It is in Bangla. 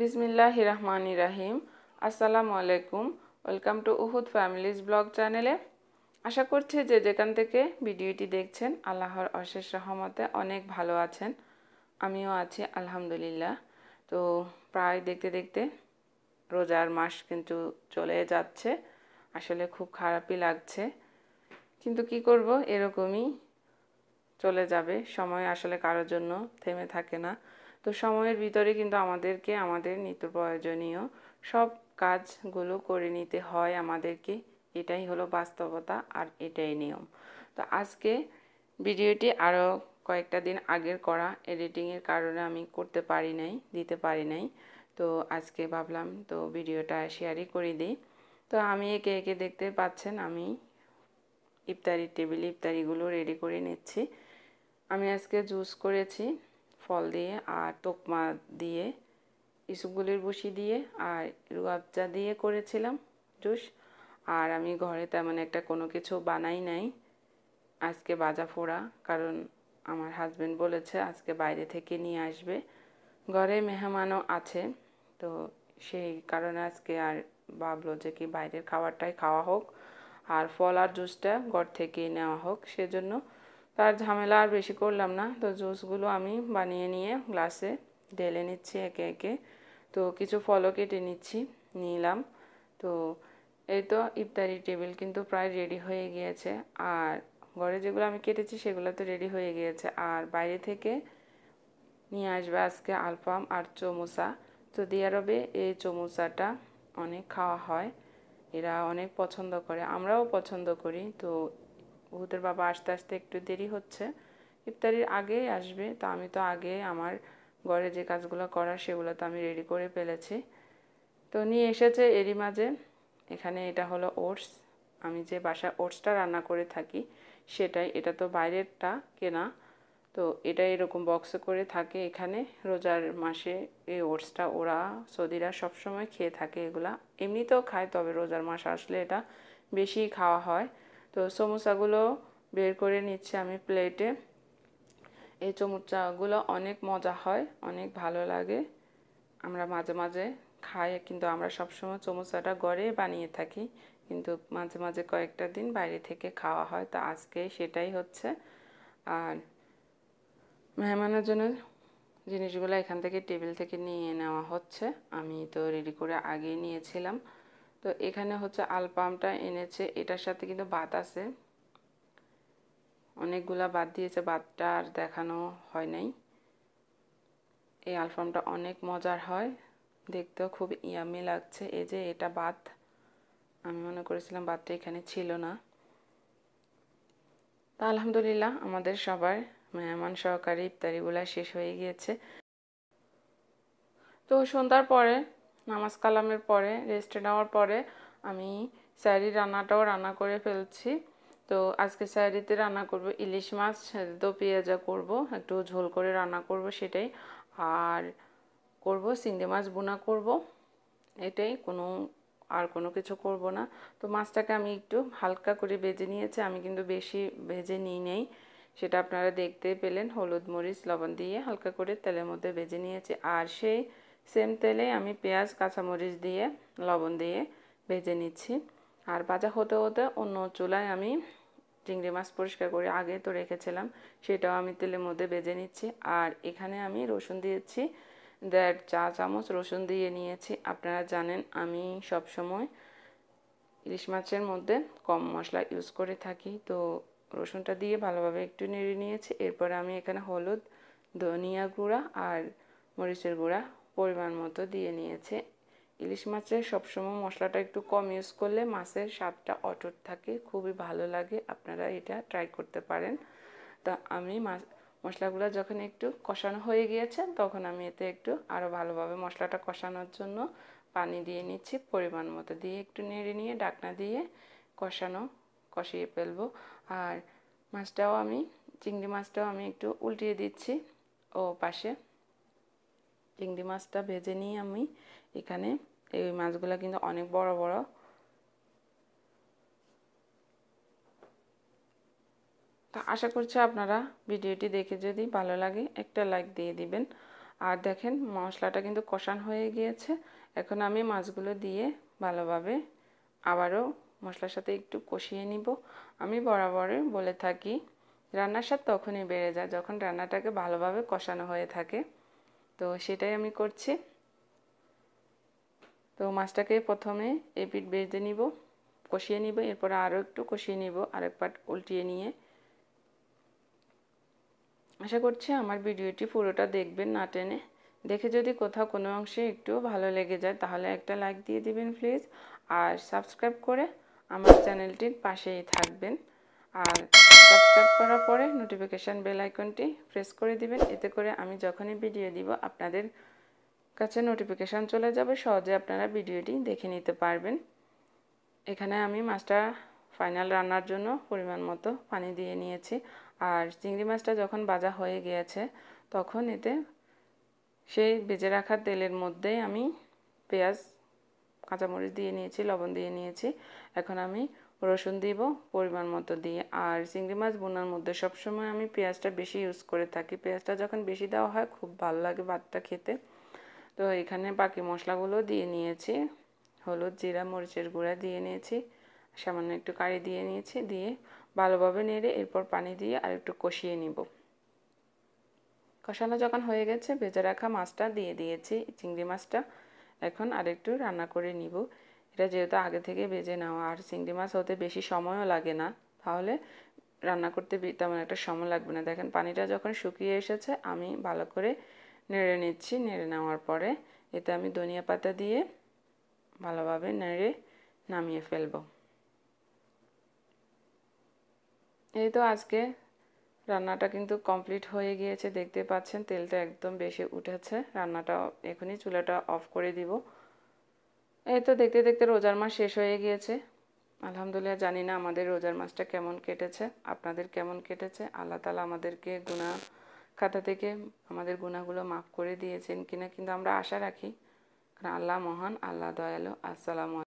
বিসমিল্লাহ রহমান রাহিম আসসালামু আলাইকুম welcome to Uhud families blog চ্যানেলে আশা করছি যে যেখান থেকে ভিডিওটি দেখছেন আল্লাহর অশেষ রহমতে অনেক ভালো আছেন আমিও আছি আলহামদুলিল্লাহ তো প্রায় দেখতে দেখতে রোজার মাস কিন্তু চলে যাচ্ছে আসলে খুব খারাপই লাগছে কিন্তু কি করব এরকমই চলে যাবে সময় আসলে কারোর জন্য থেমে থাকে না তো সময়ের ভিতরে কিন্তু আমাদেরকে আমাদের নিত্য প্রয়োজনীয় সব কাজগুলো করে নিতে হয় আমাদেরকে এটাই হলো বাস্তবতা আর এটাই নিয়ম তো আজকে ভিডিওটি আরও কয়েকটা দিন আগের করা এডিটিংয়ের কারণে আমি করতে পারি নাই দিতে পারি নাই তো আজকে ভাবলাম তো ভিডিওটা শেয়ারই করে দিই তো আমি একে একে দেখতে পাচ্ছেন আমি ইফতারির টেবিল ইফতারিগুলো রেডি করে নিচ্ছি আমি আজকে জুস করেছি ফল দিয়ে আর তোকমা দিয়ে ইসুপগুলির বসি দিয়ে আর রুয়াবজা দিয়ে করেছিলাম জুস আর আমি ঘরে তেমন একটা কোনো কিছু বানাই নাই আজকে বাজা ফোড়া কারণ আমার হাজব্যান্ড বলেছে আজকে বাইরে থেকে নিয়ে আসবে ঘরে মেহমানও আছে তো সেই কারণে আজকে আর ভাবলো যে কি বাইরের খাবারটাই খাওয়া হোক আর ফল আর জুসটা ঘর থেকে নেওয়া হোক সেজন্য তার ঝামেলা আর বেশি করলাম না তো জুসগুলো আমি বানিয়ে নিয়ে গ্লাসে ঢেলে নিচ্ছি একে একে তো কিছু ফলও কেটে নিচ্ছি নিলাম তো এই তো ইফতারি টেবিল কিন্তু প্রায় রেডি হয়ে গিয়েছে আর ঘরে যেগুলো আমি কেটেছি সেগুলো তো রেডি হয়ে গিয়েছে আর বাইরে থেকে নিয়ে আসবে আজকে আলফাম আর চমোসা সৌদি আরবে এই চমোসাটা অনেক খাওয়া হয় এরা অনেক পছন্দ করে আমরাও পছন্দ করি তো ভূতের বাবা আসতে আসতে একটু দেরি হচ্ছে ইফতারির আগেই আসবে তো আমি তো আগে আমার ঘরে যে কাজগুলো করার সেগুলো তো আমি রেডি করে ফেলেছি তো নিয়ে এসেছে এরই মাঝে এখানে এটা হলো ওটস আমি যে বাসা ওটসটা রান্না করে থাকি সেটাই এটা তো বাইরেরটা কেনা তো এটা এরকম বক্সে করে থাকে এখানে রোজার মাসে এই ওটসটা ওরা সৌদিরা সবসময় খেয়ে থাকে এগুলা এমনিতেও খায় তবে রোজার মাস আসলে এটা বেশি খাওয়া হয় তো সমোসাগুলো বের করে নিচ্ছি আমি প্লেটে এই চমুচাগুলো অনেক মজা হয় অনেক ভালো লাগে আমরা মাঝে মাঝে খাই কিন্তু আমরা সবসময় চমোচাটা গড়ে বানিয়ে থাকি কিন্তু মাঝে মাঝে কয়েকটা দিন বাইরে থেকে খাওয়া হয় তো আজকে সেটাই হচ্ছে আর মেহমানের জন্য জিনিসগুলো এখান থেকে টেবিল থেকে নিয়ে নেওয়া হচ্ছে আমি তো রেডি করে আগে নিয়েছিলাম তো এখানে হচ্ছে আলপামটা এনেছে এটার সাথে কিন্তু বাত আছে অনেকগুলা বাদ দিয়েছে বাদটা আর দেখানো হয় নাই এই আলফামটা অনেক মজার হয় দেখতেও খুব ইয়ামি লাগছে এই যে এটা বাত আমি মনে করেছিলাম বাতটা এখানে ছিল না তা আলহামদুলিল্লাহ আমাদের সবার মেহমান সহকারী ইফতারিগুলা শেষ হয়ে গিয়েছে তো সন্ধ্যার পরে নামাজ কালামের পরে রেস্টে নেওয়ার পরে আমি স্যারি রান্নাটাও রান্না করে ফেলছি তো আজকে স্যারিতে রান্না করব ইলিশ মাছ সেদ্ধ পেঁয়াজা করব একটু ঝোল করে রান্না করব সেটাই আর করব চিংড়ি মাছ বোনা করব এটাই কোনো আর কোনো কিছু করব না তো মাছটাকে আমি একটু হালকা করে ভেজে নিয়েছি আমি কিন্তু বেশি ভেজে নিই নেই সেটা আপনারা দেখতে পেলেন হলুদ মরিচ লবণ দিয়ে হালকা করে তেলের মধ্যে ভেজে নিয়েছি আর সেই সেম তেলে আমি পেঁয়াজ কাঁচামরিচ দিয়ে লবণ দিয়ে ভেজে নিচ্ছি আর ভাজা হতে হতে অন্য চুলায় আমি চিংড়ি মাছ পরিষ্কার করে আগে তো রেখেছিলাম সেটাও আমি তেলের মধ্যে ভেজে নিচ্ছি আর এখানে আমি রসুন দিয়েছি দেড় চা চামচ রসুন দিয়ে নিয়েছি আপনারা জানেন আমি সব সময় ইলিশ মাছের মধ্যে কম মশলা ইউজ করে থাকি তো রসুনটা দিয়ে ভালোভাবে একটু নেড়ে নিয়েছি এরপরে আমি এখানে হলুদ ধনিয়া গুঁড়া আর মরিচের গুঁড়া পরিমাণ মতো দিয়ে নিয়েছে ইলিশ মাছে সবসময় মশলাটা একটু কম ইউজ করলে মাছের স্বাদটা অটুট থাকে খুবই ভালো লাগে আপনারা এটা ট্রাই করতে পারেন তো আমি মাছ মশলাগুলো যখন একটু কষানো হয়ে গিয়েছে তখন আমি এতে একটু আরও ভালোভাবে মশলাটা কষানোর জন্য পানি দিয়ে নিচ্ছি পরিমাণ মতো দিয়ে একটু নেড়ে নিয়ে ডাকনা দিয়ে কষানো কষিয়ে ফেলবো আর মাছটাও আমি চিংড়ি মাছটাও আমি একটু উল্টিয়ে দিচ্ছি ও পাশে চিংড়ি মাছটা ভেজে নিয়ে আমি এখানে এই মাছগুলো কিন্তু অনেক বড় বড় তো আশা করছি আপনারা ভিডিওটি দেখে যদি ভালো লাগে একটা লাইক দিয়ে দিবেন আর দেখেন মশলাটা কিন্তু কষান হয়ে গিয়েছে এখন আমি মাছগুলো দিয়ে ভালোভাবে আবারও মশলার সাথে একটু কষিয়ে নিব আমি বরাবরই বলে থাকি রান্নার স্বাদ তখনই বেড়ে যায় যখন রান্নাটাকে ভালোভাবে কষানো হয়ে থাকে তো সেটাই আমি করছি তো মাছটাকে প্রথমে পিট বেঁধে নিব কষিয়ে নিব এরপর আরও একটু কষিয়ে নিব আরেক পাট উল্টিয়ে নিয়ে আশা করছি আমার ভিডিওটি পুরোটা দেখবেন না টেনে দেখে যদি কোথাও কোনো অংশে একটু ভালো লেগে যায় তাহলে একটা লাইক দিয়ে দিবেন প্লিজ আর সাবস্ক্রাইব করে আমার চ্যানেলটির পাশেই থাকবেন আর সাবস্ক্রাইব করার পরে নোটিফিকেশান বেল আইকনটি প্রেস করে দিবেন এতে করে আমি যখনই ভিডিও দিব আপনাদের কাছে নোটিফিকেশান চলে যাবে সহজে আপনারা ভিডিওটি দেখে নিতে পারবেন এখানে আমি মাছটা ফাইনাল রান্নার জন্য পরিমাণ মতো পানি দিয়ে নিয়েছি আর চিংড়ি মাছটা যখন বাজা হয়ে গিয়েছে তখন এতে সেই বেজে রাখা তেলের মধ্যেই আমি পেঁয়াজ কাঁচামরিচ দিয়ে নিয়েছি লবণ দিয়ে নিয়েছি এখন আমি রসুন দিব পরিমাণ মতো দিয়ে আর চিংড়ি মাছ বোনার মধ্যে সবসময় আমি পেঁয়াজটা বেশি ইউজ করে থাকি পেঁয়াজটা যখন বেশি দেওয়া হয় খুব ভালো লাগে ভাতটা খেতে তো এখানে বাকি মশলাগুলো দিয়ে নিয়েছি হলুদ জিরা মরিচের গুঁড়া দিয়ে নিয়েছি সামান্য একটু কারি দিয়ে নিয়েছি দিয়ে ভালোভাবে নেড়ে এরপর পানি দিয়ে আর একটু কষিয়ে নিব কষানো যখন হয়ে গেছে ভেজে রাখা মাছটা দিয়ে দিয়েছি চিংড়ি মাছটা এখন আরেকটু রান্না করে নিব এটা যেহেতু আগে থেকে বেজে নেওয়া আর চিংড়ি মাছ হতে বেশি সময়ও লাগে না তাহলে রান্না করতে তেমন একটা সময় লাগবে না দেখেন পানিটা যখন শুকিয়ে এসেছে আমি ভালো করে নেড়ে নিচ্ছি নেড়ে নেওয়ার পরে এতে আমি ধনিয়া পাতা দিয়ে ভালোভাবে নেড়ে নামিয়ে ফেলব এই তো আজকে রান্নাটা কিন্তু কমপ্লিট হয়ে গিয়েছে দেখতে পাচ্ছেন তেলটা একদম বেশি উঠেছে রান্নাটা এখনই চুলাটা অফ করে দিব এই তো দেখতে দেখতে রোজার মাস শেষ হয়ে গিয়েছে আলহামদুলিল্লাহ জানি না আমাদের রোজার মাসটা কেমন কেটেছে আপনাদের কেমন কেটেছে আল্লাহ তালা আমাদেরকে গুণা খাতা থেকে আমাদের গুণাগুলো মাফ করে দিয়েছেন কিনা কিন্তু আমরা আশা রাখি কারণ আল্লাহ মহান আল্লাহ দয়ালু আসসালামু